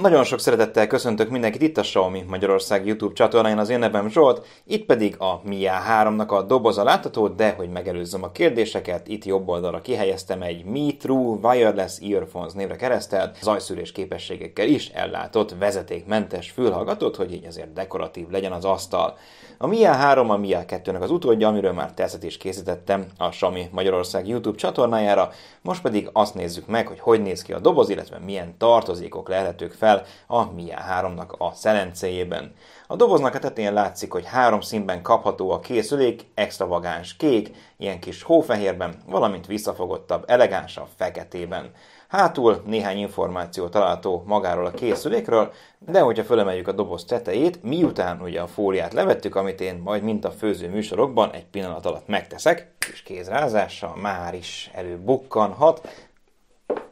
Nagyon sok szeretettel köszöntök mindenkit itt a Xiaomi Magyarország YouTube csatornáján, az én nevem Zsolt, itt pedig a Mia 3-nak a doboza látható, de hogy megelőzzem a kérdéseket, itt jobb oldalra kihelyeztem egy Mi True Wireless Earphones névre keresztelt, zajszűrés képességekkel is ellátott vezetékmentes fülhallgatót, hogy így azért dekoratív legyen az asztal. A Mia 3 a Mia 2-nek az utódja, amiről már tesztet is készítettem a Xiaomi Magyarország YouTube csatornájára, most pedig azt nézzük meg, hogy hogy néz ki a doboz, illetve milyen tartozékok lehetők fel fel a Mia 3-nak a szelencéjében. A doboznak a tetején látszik, hogy három színben kapható a készülék, extravagáns kék, ilyen kis hófehérben, valamint visszafogottabb, elegánsabb feketében. Hátul néhány információ található magáról a készülékről, de hogyha fölemeljük a doboz tetejét, miután ugye a fóliát levettük, amit én majd mint a főző műsorokban egy pillanat alatt megteszek, és kézrázással már is előbukkanhat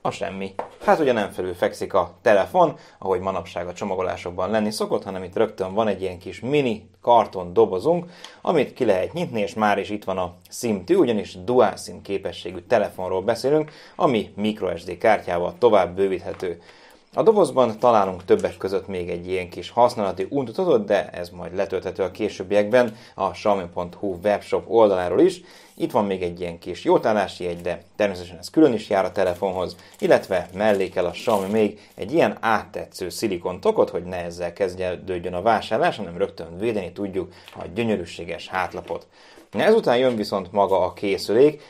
a semmi hát ugye nem felül fekszik a telefon, ahogy manapság a csomagolásokban lenni szokott, hanem itt rögtön van egy ilyen kis mini karton dobozunk, amit ki lehet nyitni, és már is itt van a SIM-tű, ugyanis dual SIM képességű telefonról beszélünk, ami microSD kártyával tovább bővíthető. A dobozban találunk többek között még egy ilyen kis használati útmutatót, de ez majd letölthető a későbbiekben a xiaomi.hu webshop oldaláról is. Itt van még egy ilyen kis jótállási jegy, de természetesen ez külön is jár a telefonhoz, illetve mellé kell a Xiaomi még egy ilyen áttetsző szilikon tokot, hogy ne ezzel kezdődjön a vásárlás, hanem rögtön védeni tudjuk a gyönyörűséges hátlapot. Ezután jön viszont maga a készülék,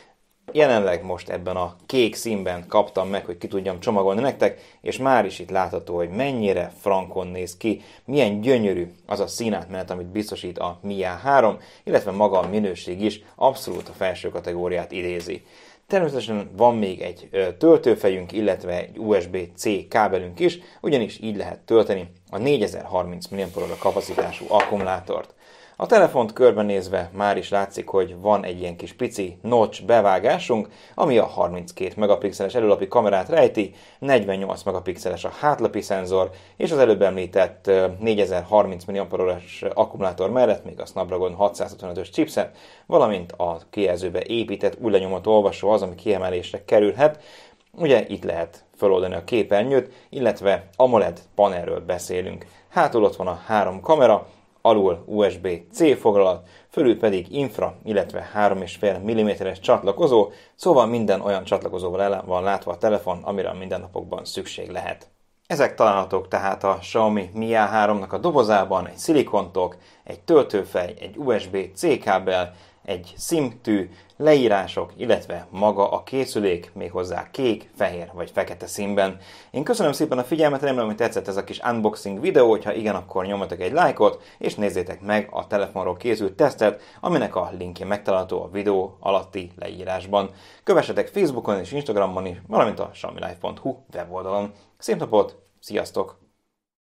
Jelenleg most ebben a kék színben kaptam meg, hogy ki tudjam csomagolni nektek, és már is itt látható, hogy mennyire frankon néz ki, milyen gyönyörű az a színátmenet, amit biztosít a Mia 3, illetve maga a minőség is abszolút a felső kategóriát idézi. Természetesen van még egy töltőfejünk, illetve egy USB-C kábelünk is, ugyanis így lehet tölteni a 4030 mAh kapacitású akkumulátort. A telefont körbenézve már is látszik, hogy van egy ilyen kis pici notch bevágásunk, ami a 32 megapixeles előlapi kamerát rejti, 48 megapixeles a hátlapi szenzor, és az előbb említett 4030 mAh akkumulátor mellett még a Snapdragon 655-ös chipset, valamint a kijelzőbe épített új olvasó az, ami kiemelésre kerülhet, Ugye itt lehet feloldani a képernyőt, illetve AMOLED panelről beszélünk. Hátul ott van a három kamera, alul USB-C foglalat, fölül pedig infra, illetve 3,5 mm-es csatlakozó, szóval minden olyan csatlakozóval el van látva a telefon, amire a mindennapokban szükség lehet. Ezek találhatók tehát a Xiaomi Mi A3-nak a dobozában, egy szilikontok, egy töltőfej, egy USB-C kábel, egy szintű, leírások, illetve maga a készülék, méghozzá kék, fehér vagy fekete színben. Én köszönöm szépen a figyelmet, remélem, hogy tetszett ez a kis unboxing videó, ha igen, akkor nyomjatok egy lájkot, és nézzétek meg a telefonról készült tesztet, aminek a linkje megtalálható a videó alatti leírásban. Kövessetek Facebookon és Instagramon is, valamint a samilife.hu weboldalon. Szép napot, sziasztok!